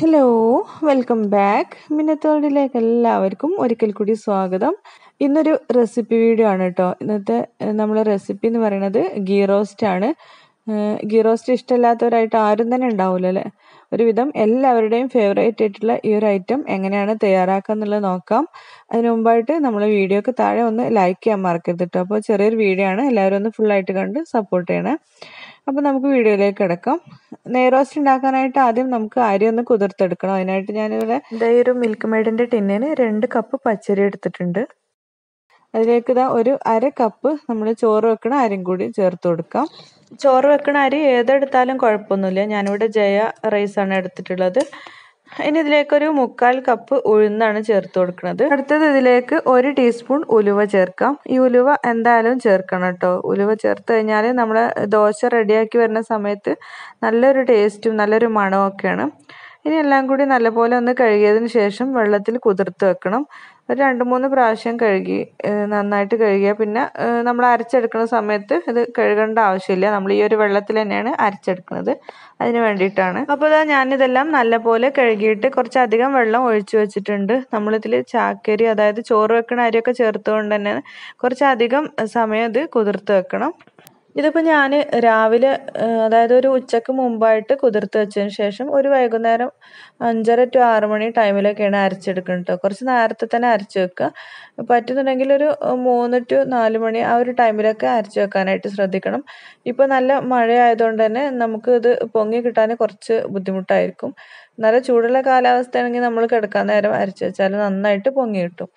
hello welcome back മിന്നത്തോടിലേക്ക് എല്ലാവർക്കും ഒരിക്കൽ കൂടി സ്വാഗതം ഇന്നൊരു റെസിപ്പി വീഡിയോ ആണ് കേട്ടോ ഇന്നത്തെ നമ്മളെ റെസിപ്പി എന്ന് പറയുന്നത് ഗീ റോസ്റ്റ് ആണ് ഗീ റോസ്റ്റ് ഇഷ്ടമല്ലാത്തവരായിട്ട് ആരും തന്നെ ഉണ്ടാവില്ല അല്ലേ ഒരുവിധം എല്ലാവരുടെയും ഫേവറേറ്റ് ആയിട്ടുള്ള ഈ ഒരു ഐറ്റം എങ്ങനെയാണ് തയ്യാറാക്കുക എന്നുള്ളത് നോക്കാം അതിന് മുമ്പായിട്ട് നമ്മൾ വീഡിയോക്ക് താഴെ ഒന്ന് ലൈക്ക് ചെയ്യാൻ മറക്കരുത് കേട്ടോ അപ്പോൾ ചെറിയൊരു വീഡിയോ ആണ് എല്ലാവരും ഒന്ന് ഫുള്ളായിട്ട് കണ്ട് സപ്പോർട്ട് ചെയ്യണേ അപ്പോൾ നമുക്ക് വീഡിയോയിലേക്ക് കിടക്കാം നെയ്റോസ്റ്റ് ഉണ്ടാക്കാനായിട്ട് ആദ്യം നമുക്ക് അരി ഒന്ന് കുതിർത്തെടുക്കണം അതിനായിട്ട് ഞാനിവിടെ ഇതേ ഒരു മിൽക്ക് മെയ്ഡിൻ്റെ ടിന്നിന് രണ്ട് കപ്പ് പച്ചരി എടുത്തിട്ടുണ്ട് അതിലേക്ക് ഇതാ ഒരു അര കപ്പ് നമ്മൾ ചോറ് വെക്കണ അരിയും കൂടി ചേർത്ത് കൊടുക്കാം ചോറ് വെക്കണ അരി ഏതെടുത്താലും കുഴപ്പമൊന്നുമില്ല ഞാനിവിടെ ജയ റൈസാണ് എടുത്തിട്ടുള്ളത് ഇനി ഇതിലേക്കൊരു മുക്കാൽ കപ്പ് ഉഴുന്നാണ് ചേർത്ത് കൊടുക്കുന്നത് അടുത്തത് ഇതിലേക്ക് ഒരു ടീസ്പൂൺ ഉലുവ ചേർക്കാം ഈ ഉലുവ എന്തായാലും ചേർക്കണം കേട്ടോ ഉലുവ ചേർത്ത് കഴിഞ്ഞാൽ നമ്മൾ ദോശ റെഡിയാക്കി വരുന്ന സമയത്ത് നല്ലൊരു ടേസ്റ്റും നല്ലൊരു മണമൊക്കെയാണ് ഇനി എല്ലാം കൂടി നല്ലപോലെ ഒന്ന് കഴുകിയതിന് ശേഷം വെള്ളത്തിൽ കുതിർത്ത് വെക്കണം ഒരു രണ്ട് മൂന്ന് പ്രാവശ്യം കഴുകി നന്നായിട്ട് കഴുകിയാൽ പിന്നെ നമ്മൾ അരച്ചെടുക്കുന്ന സമയത്ത് ഇത് കഴുകേണ്ട ആവശ്യമില്ല നമ്മൾ ഈ ഒരു വെള്ളത്തിൽ തന്നെയാണ് അരച്ചെടുക്കുന്നത് അതിന് വേണ്ടിയിട്ടാണ് അപ്പോൾ ഇതാ ഞാനിതെല്ലാം നല്ലപോലെ കഴുകിയിട്ട് കുറച്ചധികം വെള്ളം ഒഴിച്ചു വെച്ചിട്ടുണ്ട് നമ്മളിതിൽ ചാക്കരി അതായത് ചോറ് വെക്കുന്ന അരിയൊക്കെ ചേർത്തുകൊണ്ട് തന്നെ കുറച്ചധികം സമയം ഇത് കുതിർത്ത് വെക്കണം ഇതിപ്പോൾ ഞാൻ രാവിലെ അതായത് ഒരു ഉച്ചയ്ക്ക് മുമ്പായിട്ട് കുതിർത്ത് വെച്ചതിന് ശേഷം ഒരു വൈകുന്നേരം അഞ്ചര ടു ആറ് മണി ടൈമിലൊക്കെയാണ് അരച്ചെടുക്കുന്നത് കേട്ടോ കുറച്ച് നേരത്തെ തന്നെ അരച്ച് വെക്കുക പറ്റുന്നുണ്ടെങ്കിൽ ഒരു മൂന്ന് ടു നാല് മണി ആ ഒരു ടൈമിലൊക്കെ അരച്ച് വെക്കാനായിട്ട് ശ്രദ്ധിക്കണം ഇപ്പോൾ നല്ല മഴയായതുകൊണ്ട് തന്നെ നമുക്ക് ഇത് പൊങ്ങി കിട്ടാൻ കുറച്ച് ബുദ്ധിമുട്ടായിരിക്കും നല്ല ചൂടുള്ള കാലാവസ്ഥയാണെങ്കിൽ നമ്മൾ കിടക്കാൻ നേരം അരച്ച് വെച്ചാൽ നന്നായിട്ട് പൊങ്ങി കിട്ടും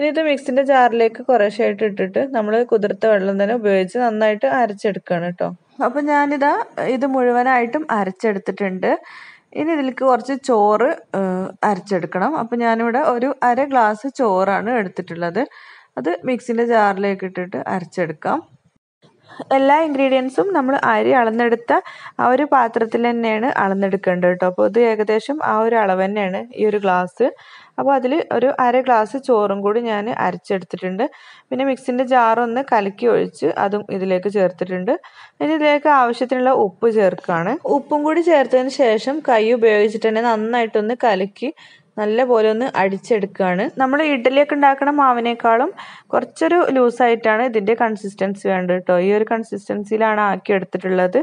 ഇനി ഇത് മിക്സിൻ്റെ ജാറിലേക്ക് കുറേശ്ശായിട്ട് ഇട്ടിട്ട് നമ്മൾ കുതിർത്ത വെള്ളം തന്നെ ഉപയോഗിച്ച് നന്നായിട്ട് അരച്ചെടുക്കുകയാണ് കേട്ടോ അപ്പം ഞാനിതാ ഇത് മുഴുവനായിട്ടും അരച്ചെടുത്തിട്ടുണ്ട് ഇനി ഇതിലേക്ക് കുറച്ച് ചോറ് അരച്ചെടുക്കണം അപ്പം ഞാനിവിടെ ഒരു അര ഗ്ലാസ് ചോറാണ് എടുത്തിട്ടുള്ളത് അത് മിക്സിൻ്റെ ജാറിലേക്ക് ഇട്ടിട്ട് അരച്ചെടുക്കാം എല്ലാ ഇൻഗ്രീഡിയൻസും നമ്മൾ അരി അളന്നെടുത്ത ആ ഒരു പാത്രത്തിൽ തന്നെയാണ് അളന്നെടുക്കേണ്ടത് കേട്ടോ അപ്പോൾ ഇത് ഏകദേശം ആ ഒരു അളവ് തന്നെയാണ് ഈ ഒരു ഗ്ലാസ് അപ്പോൾ അതിൽ ഒരു അര ഗ്ലാസ് ചോറും കൂടി ഞാൻ അരച്ചെടുത്തിട്ടുണ്ട് പിന്നെ മിക്സിൻ്റെ ജാറൊന്ന് കലക്കി ഒഴിച്ച് അതും ഇതിലേക്ക് ചേർത്തിട്ടുണ്ട് പിന്നെ ഇതിലേക്ക് ആവശ്യത്തിനുള്ള ഉപ്പ് ചേർക്കുകയാണ് ഉപ്പും കൂടി ചേർത്തതിന് ശേഷം കൈ ഉപയോഗിച്ചിട്ട് തന്നെ നന്നായിട്ടൊന്ന് കലക്കി നല്ല പോലെ ഒന്ന് അടിച്ചെടുക്കുകയാണ് നമ്മൾ ഇഡ്ഡലിയൊക്കെ ഉണ്ടാക്കുന്ന മാവിനേക്കാളും കുറച്ചൊരു ലൂസായിട്ടാണ് ഇതിൻ്റെ കൺസിസ്റ്റൻസി വേണ്ടത് കേട്ടോ ഈ ഒരു കൺസിസ്റ്റൻസിയിലാണ് ആക്കി എടുത്തിട്ടുള്ളത്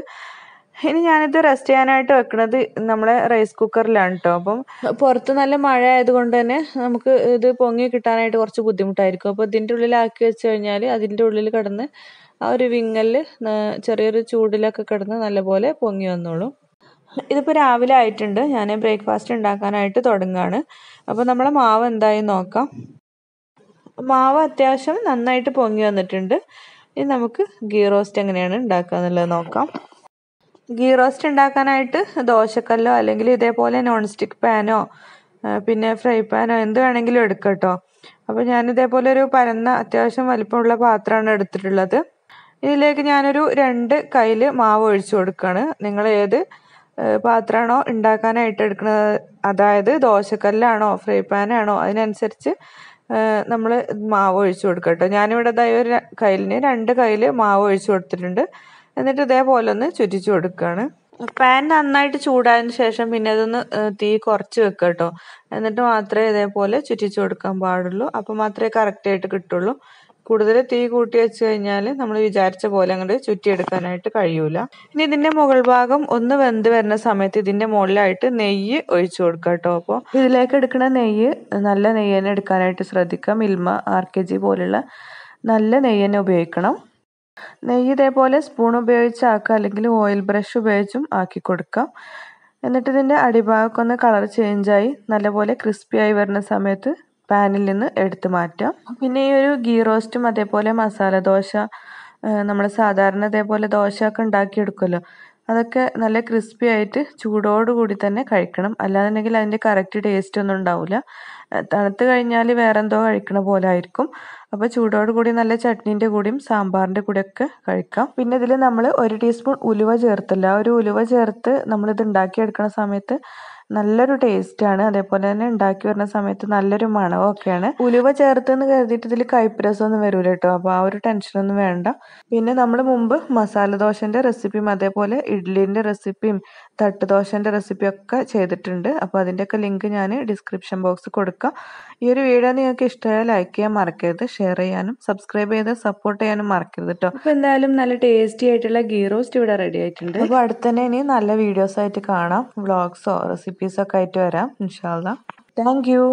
ഇനി ഞാനിത് റെസ്റ്റ് ചെയ്യാനായിട്ട് വെക്കുന്നത് നമ്മളെ റൈസ് കുക്കറിലാണ് കേട്ടോ അപ്പം പുറത്ത് നല്ല മഴ ആയതുകൊണ്ട് തന്നെ നമുക്ക് ഇത് പൊങ്ങി കിട്ടാനായിട്ട് കുറച്ച് ബുദ്ധിമുട്ടായിരിക്കും അപ്പോൾ ഇതിൻ്റെ ഉള്ളിലാക്കി വെച്ച് കഴിഞ്ഞാൽ അതിൻ്റെ ഉള്ളിൽ കിടന്ന് ആ ഒരു വിങ്ങലിൽ ചെറിയൊരു ചൂടിലൊക്കെ കിടന്ന് നല്ലപോലെ പൊങ്ങി വന്നോളും ഇതിപ്പോൾ രാവിലെ ആയിട്ടുണ്ട് ഞാൻ ബ്രേക്ക്ഫാസ്റ്റ് ഉണ്ടാക്കാനായിട്ട് തുടങ്ങുകയാണ് അപ്പോൾ നമ്മളെ മാവ് എന്തായി നോക്കാം മാവ് അത്യാവശ്യം നന്നായിട്ട് പൊങ്ങി വന്നിട്ടുണ്ട് ഇനി നമുക്ക് ഗീ റോസ്റ്റ് എങ്ങനെയാണ് ഉണ്ടാക്കുക എന്നുള്ളത് നോക്കാം ഗീ റോസ്റ്റ് ഉണ്ടാക്കാനായിട്ട് ദോശക്കല്ലോ അല്ലെങ്കിൽ ഇതേപോലെ നോൺ സ്റ്റിക്ക് പാനോ പിന്നെ ഫ്രൈ പാനോ എന്ത് വേണമെങ്കിലും എടുക്കട്ടോ അപ്പോൾ അപ്പോൾ ഞാനിതേപോലെ ഒരു പരന്ന അത്യാവശ്യം വലിപ്പമുള്ള പാത്രമാണ് എടുത്തിട്ടുള്ളത് ഇതിലേക്ക് ഞാനൊരു രണ്ട് കയ്യിൽ മാവ് ഒഴിച്ചു കൊടുക്കുകയാണ് നിങ്ങൾ ഏത് പാത്രമാണോ ഉണ്ടാക്കാനായിട്ട് എടുക്കുന്നത് അതായത് ദോശക്കല്ലാണോ ഫ്രൈ പാനാണോ അതിനനുസരിച്ച് നമ്മൾ മാവ് ഒഴിച്ചു കൊടുക്കട്ടോ കേട്ടോ ഞാനിവിടെ ഇതായി ഒരു കയ്യിലിന് രണ്ട് കയ്യിൽ മാവ് ഒഴിച്ചു കൊടുത്തിട്ടുണ്ട് എന്നിട്ട് ഇതേപോലെ ഒന്ന് ചുറ്റിച്ചു കൊടുക്കുകയാണ് പാൻ നന്നായിട്ട് ചൂടായതിനു ശേഷം പിന്നെ അതൊന്ന് തീ കുറച്ച് വെക്കുക കേട്ടോ എന്നിട്ട് മാത്രമേ ഇതേപോലെ ചുറ്റിച്ചു കൊടുക്കാൻ പാടുള്ളൂ അപ്പോൾ മാത്രമേ കറക്റ്റായിട്ട് കിട്ടുള്ളൂ കൂടുതൽ തീ കൂട്ടി വെച്ച് കഴിഞ്ഞാൽ നമ്മൾ വിചാരിച്ച പോലെ അങ്ങോട്ട് ചുറ്റിയെടുക്കാനായിട്ട് കഴിയൂല ഇനി ഇതിന്റെ മുകൾ ഭാഗം ഒന്ന് വെന്ത് വരുന്ന സമയത്ത് ഇതിന്റെ മുകളിലായിട്ട് നെയ്യ് ഒഴിച്ചു കൊടുക്കാം കേട്ടോ അപ്പോൾ ഇതിലേക്ക് എടുക്കുന്ന നെയ്യ് നല്ല നെയ്യ് തന്നെ എടുക്കാനായിട്ട് ശ്രദ്ധിക്കുക മിൽമ ആർ കെ ജി പോലുള്ള നല്ല നെയ്യ് തന്നെ ഉപയോഗിക്കണം നെയ്യ് ഇതേപോലെ സ്പൂൺ ഉപയോഗിച്ച് ആക്കുക അല്ലെങ്കിൽ ഓയിൽ ബ്രഷ് ഉപയോഗിച്ചും ആക്കി കൊടുക്കാം എന്നിട്ട് ഇതിൻ്റെ അടിഭാഗമൊക്കെ ഒന്ന് കളർ ചേഞ്ചായി നല്ലപോലെ ക്രിസ്പി ആയി വരുന്ന സമയത്ത് പാനിൽ നിന്ന് എടുത്തു മാറ്റാം പിന്നെ ഈ ഒരു ഗീ റോസ്റ്റും അതേപോലെ മസാല ദോശ നമ്മൾ സാധാരണ അതേപോലെ ദോശ ഒക്കെ ഉണ്ടാക്കിയെടുക്കുമല്ലോ അതൊക്കെ നല്ല ക്രിസ്പി ആയിട്ട് ചൂടോടുകൂടി തന്നെ കഴിക്കണം അല്ലാന്നുണ്ടെങ്കിൽ അതിൻ്റെ കറക്റ്റ് ടേസ്റ്റ് ഒന്നും ഉണ്ടാവില്ല തണുത്ത് കഴിഞ്ഞാൽ വേറെ എന്തോ കഴിക്കണ പോലെ ആയിരിക്കും അപ്പോൾ ചൂടോടുകൂടി നല്ല ചട്നീൻ്റെ കൂടിയും സാമ്പാറിൻ്റെ കൂടെയൊക്കെ കഴിക്കാം പിന്നെ ഇതിൽ നമ്മൾ ഒരു ടീസ്പൂൺ ഉലുവ ചേർത്തില്ല ഒരു ഉലുവ ചേർത്ത് നമ്മളിത് ഉണ്ടാക്കിയെടുക്കുന്ന സമയത്ത് നല്ലൊരു ടേസ്റ്റ് ആണ് അതേപോലെ തന്നെ ഉണ്ടാക്കി വരുന്ന സമയത്ത് നല്ലൊരു മണവൊക്കെയാണ് ഉലുവ എന്ന് കരുതിയിട്ട് ഇതിൽ ഒന്നും വരില്ല കേട്ടോ അപ്പോൾ ആ ഒരു ടെൻഷനൊന്നും വേണ്ട പിന്നെ നമ്മൾ മുമ്പ് മസാല ദോശന്റെ റെസിപ്പിയും അതേപോലെ ഇഡ്ലിന്റെ റെസിപ്പിയും തട്ട് ദോശന്റെ റെസിപ്പിയും ഒക്കെ ചെയ്തിട്ടുണ്ട് അപ്പോൾ അതിൻ്റെയൊക്കെ ലിങ്ക് ഞാൻ ഡിസ്ക്രിപ്ഷൻ ബോക്സിൽ കൊടുക്കാം ഈ ഒരു വീഡിയോ നിങ്ങൾക്ക് ഇഷ്ടമായ ലൈക്ക് ചെയ്യാൻ മറക്കരുത് ഷെയർ ചെയ്യാനും സബ്സ്ക്രൈബ് ചെയ്ത് സപ്പോർട്ട് ചെയ്യാനും മറക്കരുത് കേട്ടോ അപ്പൊ എന്തായാലും നല്ല ടേസ്റ്റി ആയിട്ടുള്ള ഗീ റോസ്റ്റ് ഇവിടെ റെഡി ആയിട്ടുണ്ട് അപ്പോൾ അടുത്തന്നെ ഇനി നല്ല വീഡിയോസ് ആയിട്ട് കാണാം വ്ളോഗ്സോ റെസിപ്പി റെസിപ്പീസൊക്കെ ആയിട്ട് വരാം ഇൻഷാല്ല താങ്ക് യു